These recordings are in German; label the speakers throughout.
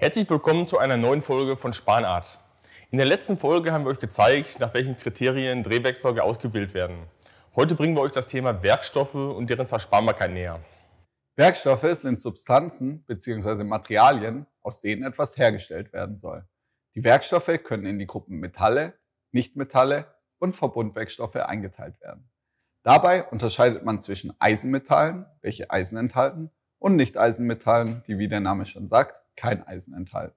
Speaker 1: Herzlich willkommen zu einer neuen Folge von Spanart. In der letzten Folge haben wir euch gezeigt, nach welchen Kriterien Drehwerkzeuge ausgewählt werden. Heute bringen wir euch das Thema Werkstoffe und deren Zersparbarkeit näher.
Speaker 2: Werkstoffe sind Substanzen bzw. Materialien, aus denen etwas hergestellt werden soll. Die Werkstoffe können in die Gruppen Metalle, Nichtmetalle und Verbundwerkstoffe eingeteilt werden. Dabei unterscheidet man zwischen Eisenmetallen, welche Eisen enthalten, und Nicht-Eisenmetallen, die wie der Name schon sagt, kein Eisen enthalten.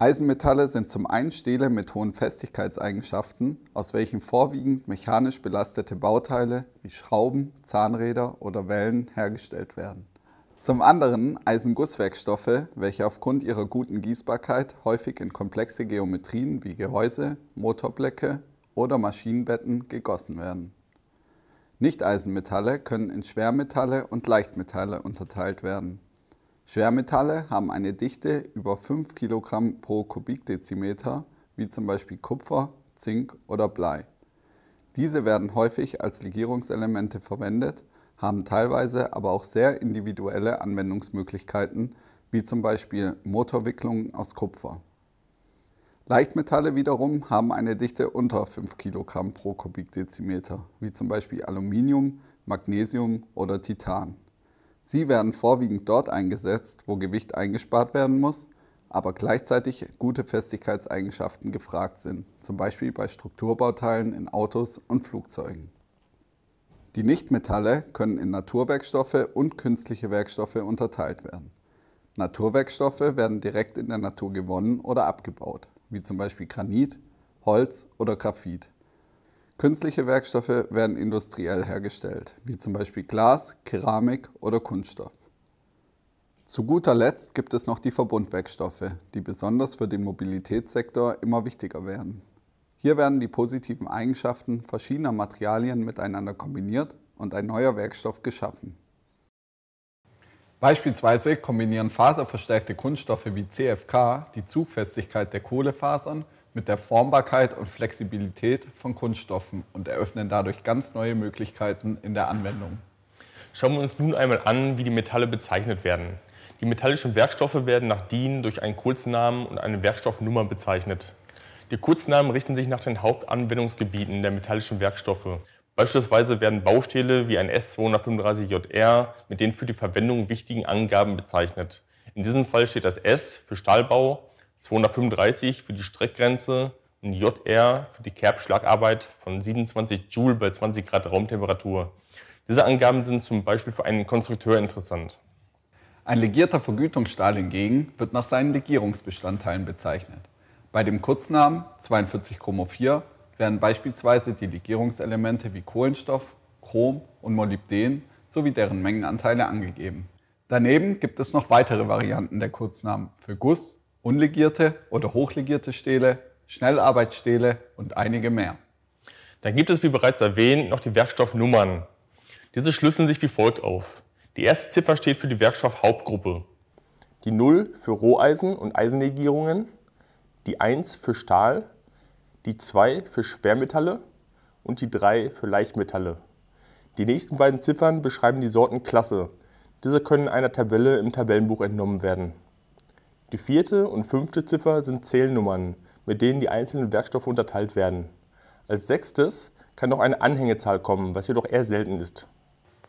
Speaker 2: Eisenmetalle sind zum einen Stähle mit hohen Festigkeitseigenschaften, aus welchen vorwiegend mechanisch belastete Bauteile wie Schrauben, Zahnräder oder Wellen hergestellt werden. Zum anderen Eisengusswerkstoffe, welche aufgrund ihrer guten Gießbarkeit häufig in komplexe Geometrien wie Gehäuse, Motorblöcke oder Maschinenbetten gegossen werden. Nicht-Eisenmetalle können in Schwermetalle und Leichtmetalle unterteilt werden. Schwermetalle haben eine Dichte über 5 kg pro Kubikdezimeter, wie zum Beispiel Kupfer, Zink oder Blei. Diese werden häufig als Legierungselemente verwendet, haben teilweise aber auch sehr individuelle Anwendungsmöglichkeiten, wie zum Beispiel Motorwicklungen aus Kupfer. Leichtmetalle wiederum haben eine Dichte unter 5 kg pro Kubikdezimeter, wie zum Beispiel Aluminium, Magnesium oder Titan. Sie werden vorwiegend dort eingesetzt, wo Gewicht eingespart werden muss, aber gleichzeitig gute Festigkeitseigenschaften gefragt sind, zum Beispiel bei Strukturbauteilen in Autos und Flugzeugen. Die Nichtmetalle können in Naturwerkstoffe und künstliche Werkstoffe unterteilt werden. Naturwerkstoffe werden direkt in der Natur gewonnen oder abgebaut, wie zum Beispiel Granit, Holz oder Graphit. Künstliche Werkstoffe werden industriell hergestellt, wie zum Beispiel Glas, Keramik oder Kunststoff. Zu guter Letzt gibt es noch die Verbundwerkstoffe, die besonders für den Mobilitätssektor immer wichtiger werden. Hier werden die positiven Eigenschaften verschiedener Materialien miteinander kombiniert und ein neuer Werkstoff geschaffen. Beispielsweise kombinieren faserverstärkte Kunststoffe wie CFK die Zugfestigkeit der Kohlefasern mit der Formbarkeit und Flexibilität von Kunststoffen und eröffnen
Speaker 1: dadurch ganz neue Möglichkeiten in der Anwendung. Schauen wir uns nun einmal an, wie die Metalle bezeichnet werden. Die metallischen Werkstoffe werden nach DIN durch einen Kurznamen und eine Werkstoffnummer bezeichnet. Die Kurznamen richten sich nach den Hauptanwendungsgebieten der metallischen Werkstoffe. Beispielsweise werden Baustähle wie ein S235JR mit den für die Verwendung wichtigen Angaben bezeichnet. In diesem Fall steht das S für Stahlbau, 235 für die Streckgrenze und JR für die Kerbschlagarbeit von 27 Joule bei 20 Grad Raumtemperatur. Diese Angaben sind zum Beispiel für einen Konstrukteur interessant. Ein legierter Vergütungsstahl hingegen wird nach seinen Legierungsbestandteilen bezeichnet.
Speaker 2: Bei dem Kurznamen 42 Chromo 4 werden beispielsweise die Legierungselemente wie Kohlenstoff, Chrom und Molybden sowie deren Mengenanteile angegeben. Daneben gibt es noch weitere Varianten der Kurznamen für Guss, unlegierte oder
Speaker 1: hochlegierte Stähle, Schnellarbeitsstähle und einige mehr. Dann gibt es, wie bereits erwähnt, noch die Werkstoffnummern. Diese schlüsseln sich wie folgt auf. Die erste Ziffer steht für die Werkstoffhauptgruppe. Die 0 für Roheisen und Eisenlegierungen, die 1 für Stahl, die 2 für Schwermetalle und die 3 für Leichtmetalle. Die nächsten beiden Ziffern beschreiben die Sortenklasse. Diese können einer Tabelle im Tabellenbuch entnommen werden. Die vierte und fünfte Ziffer sind Zählnummern, mit denen die einzelnen Werkstoffe unterteilt werden. Als sechstes kann noch eine Anhängezahl kommen, was jedoch eher selten ist.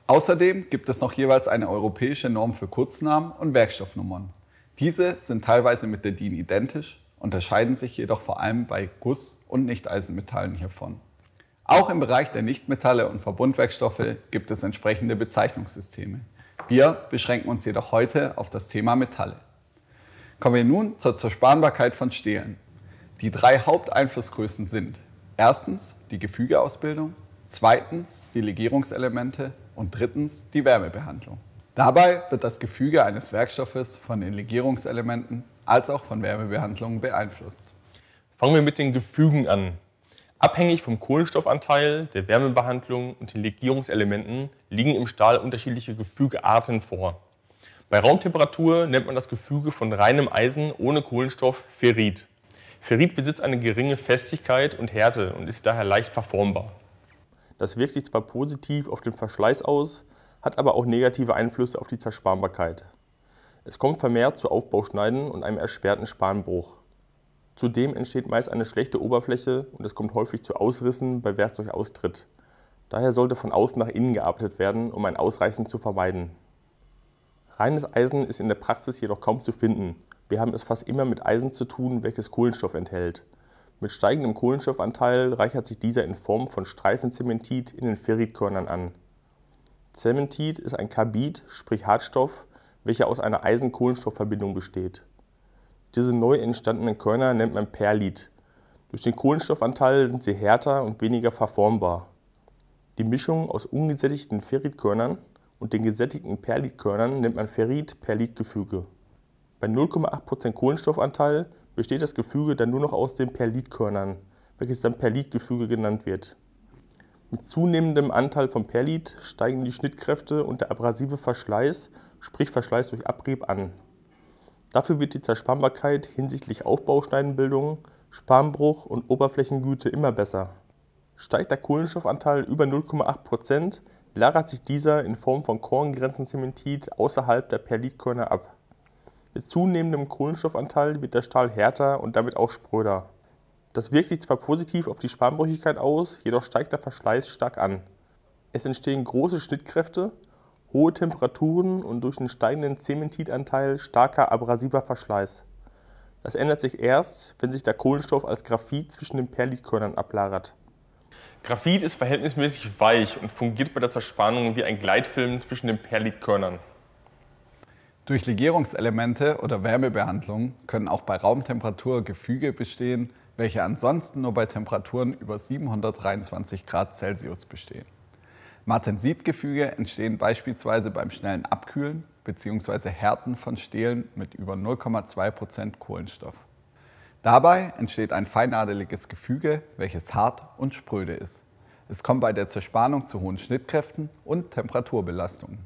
Speaker 1: Außerdem gibt es noch jeweils eine europäische
Speaker 2: Norm für Kurznamen und Werkstoffnummern. Diese sind teilweise mit der DIN identisch, unterscheiden sich jedoch vor allem bei Guss- und Nichteisenmetallen hiervon. Auch im Bereich der Nichtmetalle und Verbundwerkstoffe gibt es entsprechende Bezeichnungssysteme. Wir beschränken uns jedoch heute auf das Thema Metalle. Kommen wir nun zur Zersparbarkeit von Stelen. Die drei Haupteinflussgrößen sind erstens die Gefügeausbildung, zweitens die Legierungselemente und drittens die Wärmebehandlung. Dabei wird das Gefüge eines Werkstoffes von den Legierungselementen als auch von Wärmebehandlungen
Speaker 1: beeinflusst. Fangen wir mit den Gefügen an. Abhängig vom Kohlenstoffanteil, der Wärmebehandlung und den Legierungselementen liegen im Stahl unterschiedliche Gefügearten vor. Bei Raumtemperatur nennt man das Gefüge von reinem Eisen ohne Kohlenstoff Ferrit. Ferrit besitzt eine geringe Festigkeit und Härte und ist daher leicht verformbar. Das wirkt sich zwar positiv auf den Verschleiß aus, hat aber auch negative Einflüsse auf die Zersparbarkeit. Es kommt vermehrt zu Aufbauschneiden und einem erschwerten Spanbruch. Zudem entsteht meist eine schlechte Oberfläche und es kommt häufig zu Ausrissen bei Werkzeugaustritt. Daher sollte von außen nach innen gearbeitet werden, um ein Ausreißen zu vermeiden. Reines Eisen ist in der Praxis jedoch kaum zu finden. Wir haben es fast immer mit Eisen zu tun, welches Kohlenstoff enthält. Mit steigendem Kohlenstoffanteil reichert sich dieser in Form von Streifenzementit in den Ferritkörnern an. Zementit ist ein Carbid, sprich Hartstoff, welcher aus einer Eisen-Kohlenstoffverbindung besteht. Diese neu entstandenen Körner nennt man Perlit. Durch den Kohlenstoffanteil sind sie härter und weniger verformbar. Die Mischung aus ungesättigten Ferritkörnern und den gesättigten Perlitkörnern nennt man Ferrit-Perlit-Gefüge. Bei 0,8% Kohlenstoffanteil besteht das Gefüge dann nur noch aus den Perlitkörnern, welches dann Perlit-Gefüge genannt wird. Mit zunehmendem Anteil von Perlit steigen die Schnittkräfte und der abrasive Verschleiß, sprich Verschleiß durch Abrieb, an. Dafür wird die Zerspannbarkeit hinsichtlich Aufbausteinbildung, Spanbruch und Oberflächengüte immer besser. Steigt der Kohlenstoffanteil über 0,8%, lagert sich dieser in Form von Korngrenzenzementit außerhalb der Perlitkörner ab. Mit zunehmendem Kohlenstoffanteil wird der Stahl härter und damit auch spröder. Das wirkt sich zwar positiv auf die Spanbrüchigkeit aus, jedoch steigt der Verschleiß stark an. Es entstehen große Schnittkräfte, hohe Temperaturen und durch den steigenden Zementitanteil starker abrasiver Verschleiß. Das ändert sich erst, wenn sich der Kohlenstoff als Graphit zwischen den Perlitkörnern ablagert. Graphit ist verhältnismäßig weich und fungiert bei der Zerspannung wie ein Gleitfilm zwischen den Perlitkörnern.
Speaker 2: Durch Legierungselemente oder Wärmebehandlung können auch bei Raumtemperatur Gefüge bestehen, welche ansonsten nur bei Temperaturen über 723 Grad Celsius bestehen. Martensitgefüge entstehen beispielsweise beim schnellen Abkühlen bzw. Härten von Stählen mit über 0,2% Kohlenstoff. Dabei entsteht ein feinadeliges Gefüge, welches hart und spröde ist. Es kommt bei der Zerspannung zu hohen Schnittkräften und Temperaturbelastungen.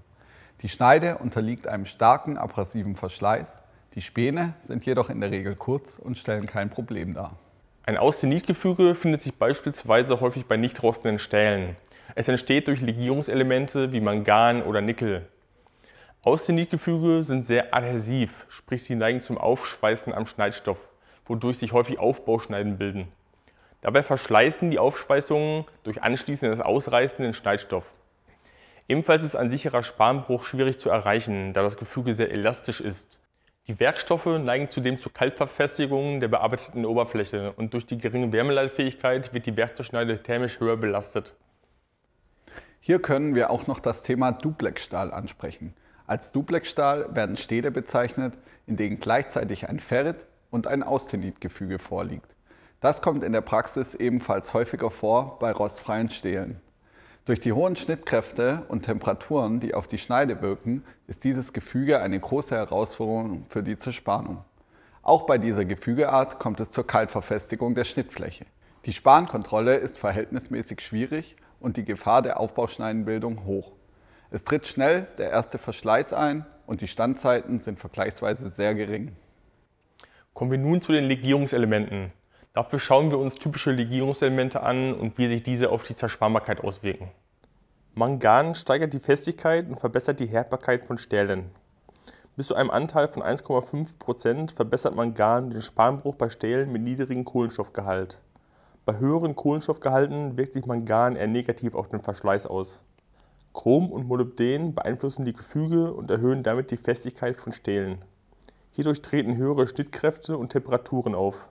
Speaker 2: Die Schneide unterliegt einem starken abrasiven Verschleiß, die Späne sind jedoch in der Regel kurz und stellen kein
Speaker 1: Problem dar. Ein Austenitgefüge findet sich beispielsweise häufig bei nicht rostenden Stählen. Es entsteht durch Legierungselemente wie Mangan oder Nickel. Austenitgefüge sind sehr adhesiv, sprich sie neigen zum Aufschweißen am Schneidstoff wodurch sich häufig Aufbauschneiden bilden. Dabei verschleißen die Aufspeisungen durch anschließendes Ausreißen den Schneidstoff. Ebenfalls ist ein sicherer Spanbruch schwierig zu erreichen, da das Gefüge sehr elastisch ist. Die Werkstoffe neigen zudem zu Kaltverfestigungen der bearbeiteten Oberfläche und durch die geringe Wärmeleitfähigkeit wird die Werkzeugschneide thermisch höher belastet.
Speaker 2: Hier können wir auch noch das Thema Duplexstahl ansprechen. Als Duplexstahl werden Stähle bezeichnet, in denen gleichzeitig ein Ferrit und ein austenit vorliegt. Das kommt in der Praxis ebenfalls häufiger vor bei rostfreien Stählen. Durch die hohen Schnittkräfte und Temperaturen, die auf die Schneide wirken, ist dieses Gefüge eine große Herausforderung für die Zerspannung. Auch bei dieser Gefügeart kommt es zur Kaltverfestigung der Schnittfläche. Die Spankontrolle ist verhältnismäßig schwierig und die Gefahr der Aufbauschneidenbildung hoch. Es tritt schnell der erste Verschleiß ein
Speaker 1: und die Standzeiten sind vergleichsweise sehr gering. Kommen wir nun zu den Legierungselementen. Dafür schauen wir uns typische Legierungselemente an und wie sich diese auf die Zersparbarkeit auswirken. Mangan steigert die Festigkeit und verbessert die Härtbarkeit von Stählen. Bis zu einem Anteil von 1,5% verbessert Mangan den Spanbruch bei Stählen mit niedrigem Kohlenstoffgehalt. Bei höheren Kohlenstoffgehalten wirkt sich Mangan eher negativ auf den Verschleiß aus. Chrom und Molybden beeinflussen die Gefüge und erhöhen damit die Festigkeit von Stählen. Hierdurch treten höhere Schnittkräfte und Temperaturen auf.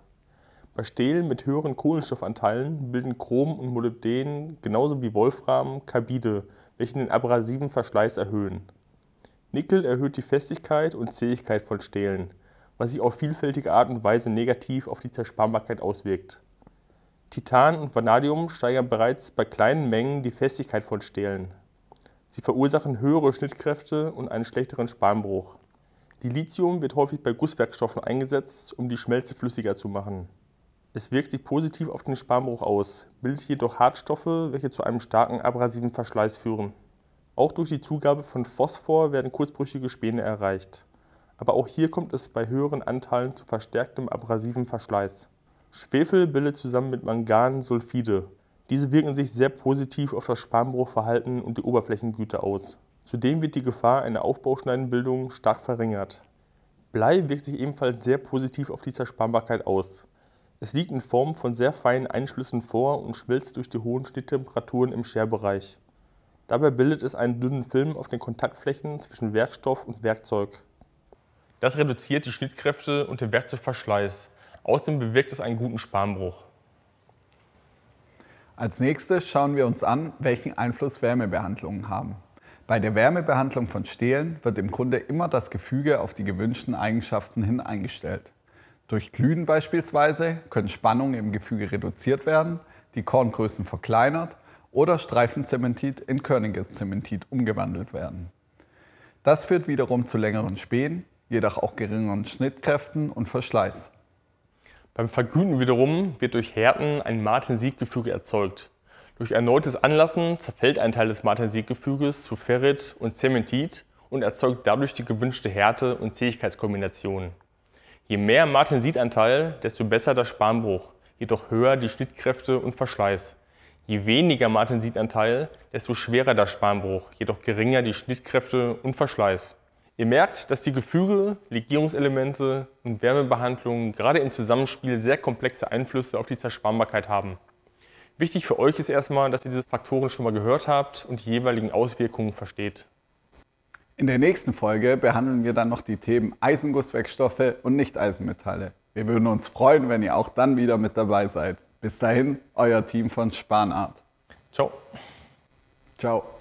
Speaker 1: Bei Stählen mit höheren Kohlenstoffanteilen bilden Chrom und Molybden genauso wie Wolfram Carbide, welche den abrasiven Verschleiß erhöhen. Nickel erhöht die Festigkeit und Zähigkeit von Stählen, was sich auf vielfältige Art und Weise negativ auf die Zersparbarkeit auswirkt. Titan und Vanadium steigern bereits bei kleinen Mengen die Festigkeit von Stählen. Sie verursachen höhere Schnittkräfte und einen schlechteren Spanbruch. Silizium wird häufig bei Gusswerkstoffen eingesetzt, um die Schmelze flüssiger zu machen. Es wirkt sich positiv auf den Spanbruch aus, bildet jedoch Hartstoffe, welche zu einem starken abrasiven Verschleiß führen. Auch durch die Zugabe von Phosphor werden kurzbrüchige Späne erreicht. Aber auch hier kommt es bei höheren Anteilen zu verstärktem abrasiven Verschleiß. Schwefel bildet zusammen mit Mangan Sulfide. Diese wirken sich sehr positiv auf das Spanbruchverhalten und die Oberflächengüte aus. Zudem wird die Gefahr einer Aufbauschneidenbildung stark verringert. Blei wirkt sich ebenfalls sehr positiv auf die Zerspannbarkeit aus. Es liegt in Form von sehr feinen Einschlüssen vor und schmilzt durch die hohen Schnitttemperaturen im Scherbereich. Dabei bildet es einen dünnen Film auf den Kontaktflächen zwischen Werkstoff und Werkzeug. Das reduziert die Schnittkräfte und den Werkzeugverschleiß. Außerdem bewirkt es einen guten Spanbruch. Als nächstes schauen wir uns an,
Speaker 2: welchen Einfluss Wärmebehandlungen haben. Bei der Wärmebehandlung von Stelen wird im Grunde immer das Gefüge auf die gewünschten Eigenschaften hin eingestellt. Durch Glühen beispielsweise können Spannungen im Gefüge reduziert werden, die Korngrößen verkleinert oder Streifenzementit in körniges Zementit umgewandelt werden. Das führt wiederum zu
Speaker 1: längeren Spähen, jedoch auch geringeren Schnittkräften und Verschleiß. Beim Verglühen wiederum wird durch Härten ein Martensieggefüge erzeugt. Durch erneutes Anlassen zerfällt ein Teil des Martensitgefüges zu Ferrit und Zementit und erzeugt dadurch die gewünschte Härte und Zähigkeitskombination. Je mehr Martensitanteil, desto besser der Spanbruch, jedoch höher die Schnittkräfte und Verschleiß. Je weniger Martensitanteil, desto schwerer der Spanbruch, jedoch geringer die Schnittkräfte und Verschleiß. Ihr merkt, dass die Gefüge, Legierungselemente und Wärmebehandlungen gerade im Zusammenspiel sehr komplexe Einflüsse auf die Zerspanbarkeit haben. Wichtig für euch ist erstmal, dass ihr diese Faktoren schon mal gehört habt und die jeweiligen Auswirkungen versteht. In der nächsten Folge
Speaker 2: behandeln wir dann noch die Themen Eisengusswerkstoffe und Nicht-Eisenmetalle. Wir würden uns freuen, wenn ihr auch dann wieder mit dabei seid. Bis dahin, euer Team von Spanart. Ciao. Ciao.